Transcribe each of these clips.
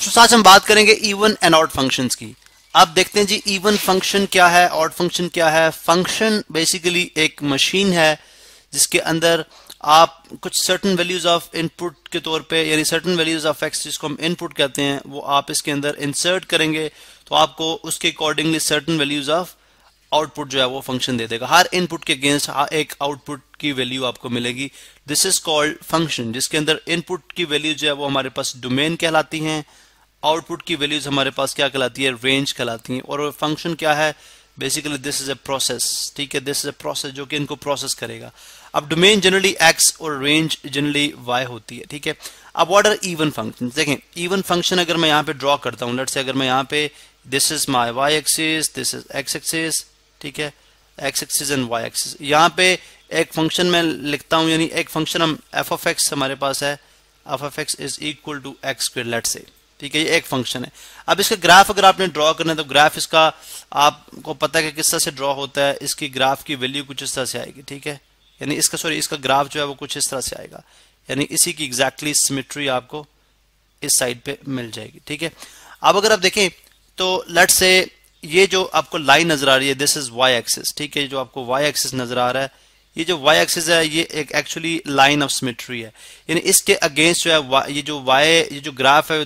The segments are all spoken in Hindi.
सो आज हम बात करेंगे इवन एंड ऑड फंक्शंस की आप देखते हैं जी इवन फंक्शन क्या है ऑड फंक्शन क्या है फंक्शन बेसिकली एक मशीन है जिसके अंदर आप कुछ सर्टन वैल्यूज ऑफ इनपुट के तौर पे यानी सर्टन वैल्यूज ऑफ एक्स जिसको हम इनपुट कहते हैं वो आप इसके अंदर इंसर्ट करेंगे तो आपको उसके accordingly certain values of output जो है वो फंक्शन दे देगा हर इनपुट के अगेंस्ट एक आउटपुट की वैल्यू आपको मिलेगी दिस इज कॉल्ड फंक्शन जिसके अंदर इनपुट की वैल्यू जो है वो हमारे पास डोमेन कहलाती हैं आउटपुट की वैल्यूज हमारे पास क्या कहलाती है रेंज कहलाती है और फंक्शन क्या है basically this is a process ठीक है दिस इज ए प्रोसेस जो कि इनको प्रोसेस करेगा अब डोमेन जनरली एक्स और रेंज जनरली वाई होती है ठीक है अब वॉट आर इवन फंक्शन देखें इवन फंक्शन अगर मैं यहाँ पे ड्रॉ करता हूँ लट से अगर मैं यहाँ पे this is my Y axis this is X axis ठीक है X axis and Y axis यहाँ पे एक फंक्शन मैं लिखता हूँ यानी एक फंक्शन हम एफ ऑफ एक्स हमारे पास है F of x is equal to X square let say ठीक है ये एक फंक्शन है अब इसका ग्राफ अगर आपने ड्रॉ करना है तो ग्राफ इसका आपको पता है कि किस तरह से ड्रॉ होता है इसकी ग्राफ की वैल्यू कुछ इस तरह से आएगी ठीक है यानी इसका सॉरी इसका ग्राफ जो है वो कुछ इस तरह से आएगा यानी इसी की एग्जैक्टली exactly सिमिट्री आपको इस साइड पे मिल जाएगी ठीक है अब अगर आप देखें तो लट से ये जो आपको लाइन नजर आ रही है दिस इज वाई एक्सिस ठीक है जो आपको वाई एक्सिस नजर आ रहा है ये जो y एक्सिस है ये एक एक्चुअली लाइन ऑफ सिमेट्री है यानी इसके अगेंस्ट जो है ये जो y ये जो ग्राफ है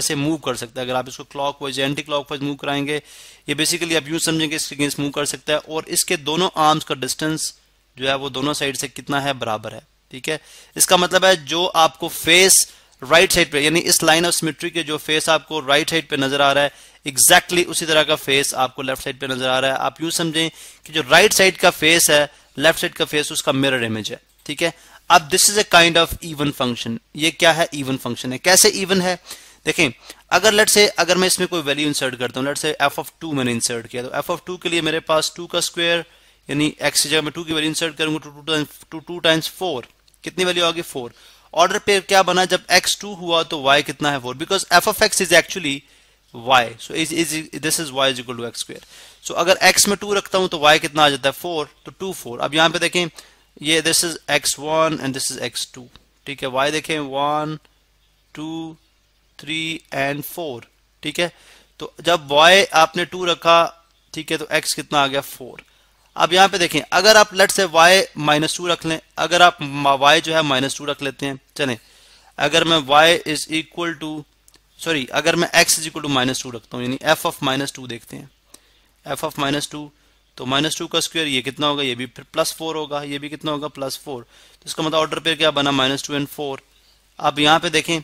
ऐसे मूव कर सकता है अगर आप इसको clockwise anti clockwise move कराएंगे ये बेसिकली आप यूं समझेंगे इसके अगेंस्ट मूव कर सकता है और इसके दोनों आर्म्स का डिस्टेंस जो है वो दोनों साइड से कितना है बराबर है ठीक है इसका मतलब है जो आपको फेस राइट साइड पे यानी इस लाइन ऑफ सिमेट्री के जो फेस आपको राइट साइड पे नजर आ रहा है एग्जैक्टली exactly उसी तरह का फेस आपको लेफ्ट साइड पे नजर आ रहा है आप यूं समझें कि जो राइट right साइड का फेस है लेफ्ट साइड का फेस उसका मिरर इमेज है ठीक है अब this is a kind of even function ये क्या है इवन फंक्शन है कैसे इवन है देखें अगर लेट से अगर मैं इसमें कोई वैल्यू इंसर्ट करता हूँ let's say f of two मैंने इंसर्ट किया तो एफ ऑफ टू के लिए मेरे पास टू का स्क्वायर यानी एक्स की जगह मैं टू की वैल्यू इंसर्ट करूंगा two times two two times four कितनी वैल्यू आ गई फोर ऑर्डर पे क्या बना जब एक्स टू हुआ तो वाई कितना है four because f of x is actually y so is, is this is y is equal to x square so अगर x में 2 रखता हूं तो y कितना आ जाता है 4 तो 2 4 अब यहां पे देखें ये this is x1 and this is x2 ठीक है y देखें 1 2 3 and 4 ठीक है तो जब y आपने 2 रखा ठीक है तो x कितना आ गया 4 अब यहाँ पे देखें अगर आप लेट से y माइनस टू रख लें अगर आप y जो है माइनस टू रख लेते हैं चलें अगर मैं y is equal to sorry अगर मैं x is equal to minus two रखता हूँ यानी एफ ऑफ माइनस टू देखते हैं एफ ऑफ माइनस टू तो माइनस टू का स्क्वायर ये कितना होगा ये भी फिर प्लस फोर होगा ये भी कितना होगा प्लस फोर तो इसका मतलब ऑर्डर पे क्या बना माइनस टू एंड फोर आप यहाँ पे देखें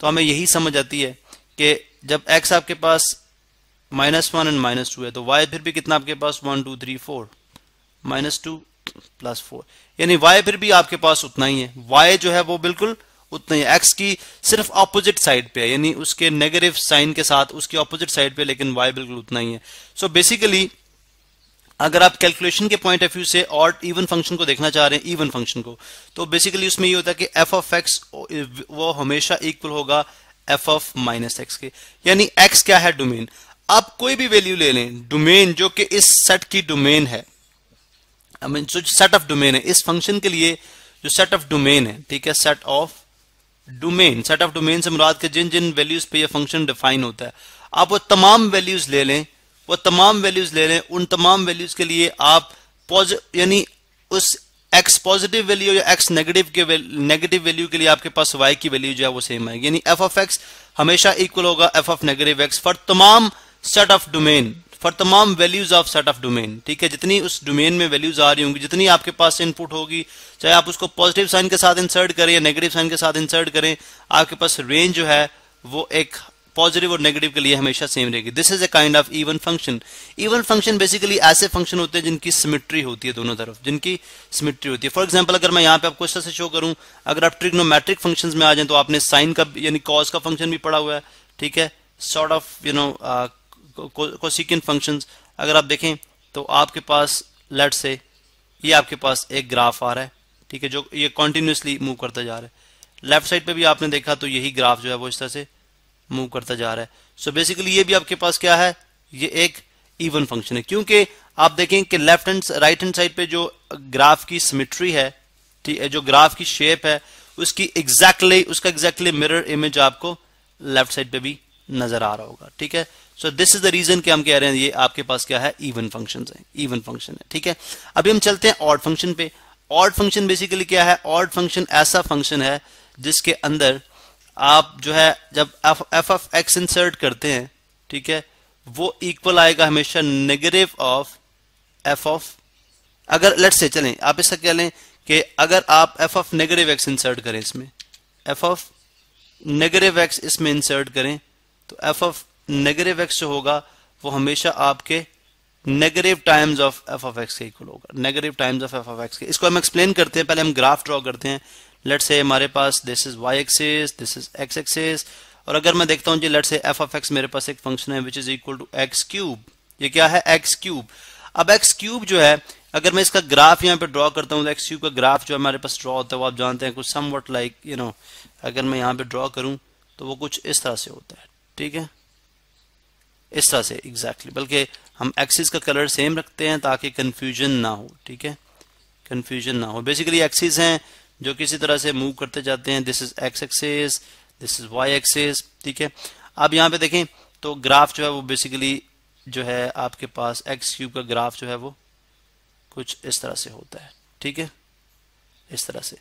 तो हमें यही समझ आती है कि जब एक्स आपके पास minus one and minus two है तो वाई फिर भी कितना आपके पास one two three four minus two plus four यानी वाई फिर भी आपके पास उतना ही है वाई जो है वो बिल्कुल उतने ही एक्स की सिर्फ ऑपोजिट साइड पे है यानी उसके नेगेटिव साइन के साथ उसकी ऑपोजिट साइड पे लेकिन वाई बिल्कुल उतना ही है सो so बेसिकली अगर आप कैलकुलेशन के पॉइंट ऑफ व्यू से और इवन फंक्शन को देखना चाह रहे हैं इवन फंक्शन को तो बेसिकली उसमें ये होता है कि एफ ऑफ एक्स वो हमेशा इक्वल होगा एफ ऑफ माइनस एक्स के यानी एक्स क्या है डोमेन आप कोई भी वैल्यू ले लें डोमेन जो कि इस सेट की डोमेन है आई मीन जो सेट ऑफ डोमेन है इस फंक्शन के लिए जो सेट ऑफ डोमेन है ठीक है set of domain set of domain से मुराद के जिन जिन वैल्यूज पे ये फंक्शन डिफाइन होता है आप वो तमाम वैल्यूज ले लें वो तमाम वैल्यूज ले लें उन तमाम वैल्यूज के लिए आप यानी उस एक्स पॉजिटिव वैल्यू या एक्स नेगेटिव के नेगेटिव वैल्यू के लिए आपके पास वाई की वैल्यू जो है वो सेम आएगी यानी एफ ऑफ एक्स हमेशा इक्वल होगा f of negative x for तमाम सेट ऑफ डोमेन फॉर तमाम values of set of domain ठीक है जितनी उस डोमेन में वैल्यूज आ रही होंगी जितनी आपके पास इनपुट होगी चाहे आप उसको पॉजिटिव साइन के साथ इंसर्ट करें या नेगेटिव साइन के साथ इंसर्ट करें आपके पास रेंज जो है वो एक पॉजिटिव और नेगेटिव के लिए हमेशा सेम रहेगी this is a kind of even function even function basically ऐसे फंक्शन होते हैं जिनकी सिमिट्री होती है दोनों तरफ जिनकी सिमिट्री होती है फॉर एग्जाम्पल अगर मैं यहाँ पे आपको इस तरह से शो करूँ अगर आप ट्रिग्नोमेट्रिक फंक्शन में आ जाए तो आपने साइन का यानी कॉज का फंक्शन भी पड़ा हुआ है ठीक है sort of you know consequent functions अगर आप देखें तो आपके पास लेट से ये आपके पास एक ग्राफ आ रहा है ठीक है जो ये कॉन्टिन्यूसली मूव करता जा रहा है लेफ्ट साइड पे भी आपने देखा तो यही ग्राफ जो है वो इस तरह से मूव करता जा रहा है सो so बेसिकली ये भी आपके पास क्या है ये एक इवन फंक्शन है क्योंकि आप देखें कि left hand right hand side पे जो ग्राफ की सिमिट्री है ठीक है जो ग्राफ की शेप है उसकी एग्जैक्टली exactly, उसका एग्जैक्टली मिरर इमेज आपको लेफ्ट साइड पे भी नजर आ रहा होगा ठीक है so this is the reason कि हम कह रहे हैं ये आपके पास क्या है इवन फंक्शन है इवन फंक्शन है ठीक है अभी हम चलते हैं ऑड फंक्शन पे ऑड फंक्शन बेसिकली क्या है ऑड फंक्शन ऐसा फंक्शन है जिसके अंदर आप जो है जब f f of x insert करते हैं ठीक है वो इक्वल आएगा हमेशा नेगेटिव ऑफ एफ ऑफ अगर लेट से चलें आप इसका कह लें कि अगर आप f of negative x insert करें इसमें एफ ऑफ नेगेटिव एक्स इसमें इंसर्ट करें तो एफ ऑफ नेगेटिव एक्स जो होगा वो हमेशा आपके negative times of f of x के इक्वल होगा negative times of f of x के इसको हम एक्सप्लेन करते हैं पहले हम ग्राफ ड्रॉ करते हैं लेट से हमारे पास this is y axis this is x axis और अगर मैं देखता हूं जी let's say f of x मेरे पास एक फंक्शन है which is equal to x cube ये क्या है एक्स क्यूब अब एक्स क्यूब जो है अगर मैं इसका ग्राफ यहाँ पे ड्रॉ करता हूँ तो एक्स क्यूब का ग्राफ जो हमारे पास ड्रॉ होता है वो आप जानते हैं कुछ somewhat like you know अगर मैं यहाँ पे ड्रॉ करूँ तो वो कुछ इस तरह से होता है ठीक है इस तरह से एग्जैक्टली exactly. बल्कि हम एक्सिस का कलर सेम रखते हैं ताकि कन्फ्यूजन ना हो ठीक है कन्फ्यूजन ना हो बेसिकली एक्सिस हैं जो किसी तरह से मूव करते जाते हैं this is x axis this is y axis ठीक है अब यहाँ पे देखें तो ग्राफ जो है वो बेसिकली जो है आपके पास एक्स क्यूब का ग्राफ जो है वो कुछ इस तरह से होता है ठीक है इस तरह से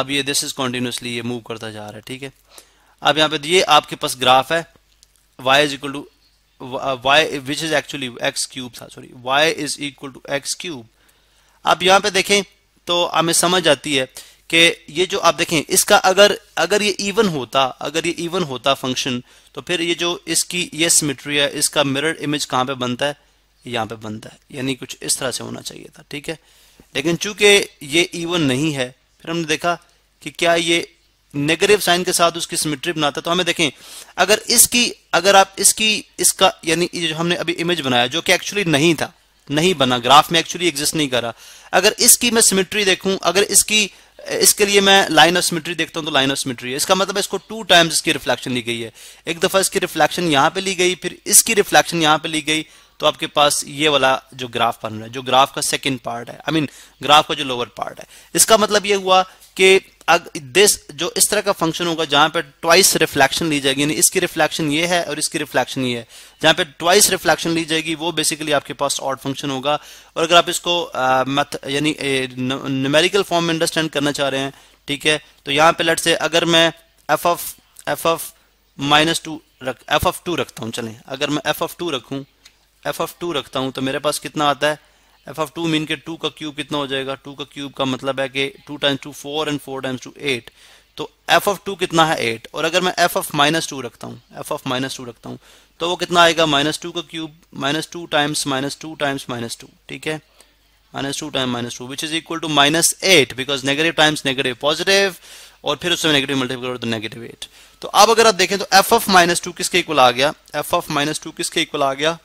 अब ये दिस इज कॉन्टिन्यूसली ये मूव करता जा रहा है ठीक है अब यहाँ पे ये आपके पास ग्राफ है y is equal to uh, y which is actually x cube था sorry y is equal to x cube आप यहाँ पे देखें तो हमें समझ आती है कि ये जो आप देखें इसका अगर अगर ये इवन होता अगर ये इवन होता फंक्शन तो फिर ये जो इसकी ये सिमेट्री है इसका मिरर इमेज कहाँ पे बनता है यहाँ पे बनता है यानी कुछ इस तरह से होना चाहिए था ठीक है लेकिन चूंकि ये इवन नहीं है फिर हमने देखा कि क्या ये नेगेटिव साइन के साथ उसकी सिमेट्री बनाता है तो हमें देखें अगर इसकी अगर आप इसकी इसका यानी जो हमने अभी इमेज बनाया जो कि एक्चुअली नहीं था नहीं बना ग्राफ में एक्चुअली एग्जिस्ट नहीं कर रहा अगर इसकी मैं सिमेट्री देखूं अगर इसकी इसके लिए मैं लाइन ऑफ सिमेट्री देखता हूं तो लाइन ऑफ सिमेट्री है इसका मतलब इसको टू टाइम्स इसकी रिफ्लेक्शन ली गई है एक दफा इसकी रिफ्लेक्शन यहां पे ली गई फिर इसकी रिफ्लेक्शन यहां पे ली गई तो आपके पास ये वाला जो ग्राफ बन रहा है जो ग्राफ का सेकेंड पार्ट है I I mean mean, graph का जो लोअर पार्ट है इसका मतलब ये हुआ कि दिस जो इस तरह का फंक्शन होगा जहां पर ट्वाइस रिफ्लेक्शन ली जाएगी यानी इसकी रिफ्लेक्शन ये है और इसकी रिफ्लेक्शन ये है जहां पर ट्वाइस रिफ्लेक्शन ली जाएगी वो बेसिकली आपके पास ऑड फंक्शन होगा और अगर आप इसको यानी न्यूमेरिकल फॉर्म में अंडरस्टैंड करना चाह रहे हैं ठीक है तो यहाँ पे लट से अगर मैं f f f f minus two रख एफ एफ टू रखता हूँ चले अगर मैं एफ एफ टू रखू एफ एफ टू रखता हूं तो मेरे पास कितना आता है एफ एफ टू मीन के टू का क्यूब कितना हो जाएगा टू का क्यूब का मतलब है कि two times two four and four times two eight तो एफ एफ टू कितना है एट और अगर मैं एफ एफ माइनस टू रखता हूँ एफ एफ माइनस टू रखता हूँ तो वो कितना आएगा माइनस टू का cube minus two times minus two times minus two ठीक है minus two time minus two which is equal to minus eight because negative times negative positive और फिर उससे नेगेटिव मल्टीप्लाई करो तो नेगेटिव एट तो अब अगर आप देखें तो एफ एफ माइनस टू किसके इक्वल आ गया एफ एफ माइनस टू किसके इक्वल आ गया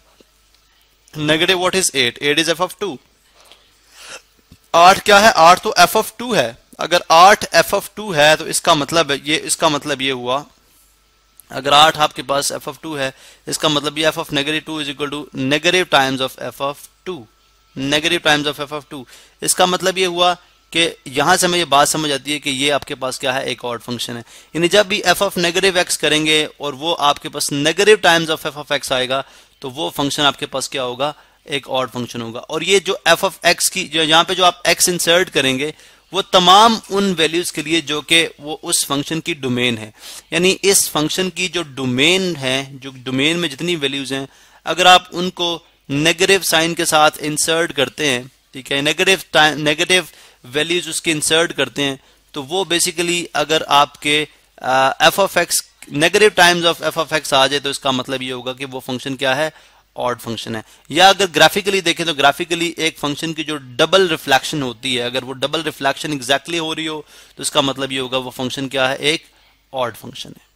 negative what is eight eight is f of two आठ क्या है आठ तो एफ ऑफ टू है अगर आठ एफ ऑफ टू है तो इसका मतलब ये इसका मतलब ये हुआ अगर आठ आपके पास एफ ऑफ टू है इसका मतलब ये f of negative two is equal to negative times of f of two negative times of f of two इसका मतलब ये हुआ कि यहां से हमें ये बात समझ आती है कि ये आपके पास क्या है एक ऑड फंक्शन है यानी जब भी एफ ऑफ नेगेटिव एक्स करेंगे और वो आपके पास negative times of f of x आएगा तो वो फंक्शन आपके पास क्या होगा एक और फंक्शन होगा और ये जो एफ ऑफ एक्स की जो यहाँ पे जो आप एक्स इंसर्ट करेंगे वो तमाम उन वैल्यूज के लिए जो कि वो उस फंक्शन की डोमेन है यानी इस फंक्शन की जो डोमेन है जो डोमेन में जितनी वैल्यूज हैं अगर आप उनको नेगेटिव साइन के साथ इंसर्ट करते हैं ठीक है नेगेटिव नेगेटिव वैल्यूज उसके इंसर्ट करते हैं तो वो बेसिकली अगर आपके f of x negative times of f of x आ जाए तो इसका मतलब ये होगा कि वो फंक्शन क्या है ऑड फंक्शन है या अगर ग्राफिकली देखें तो ग्राफिकली एक फंक्शन की जो डबल रिफ्लेक्शन होती है अगर वो डबल रिफ्लेक्शन एग्जैक्टली हो रही हो तो इसका मतलब ये होगा वो फंक्शन क्या है एक ऑड फंक्शन है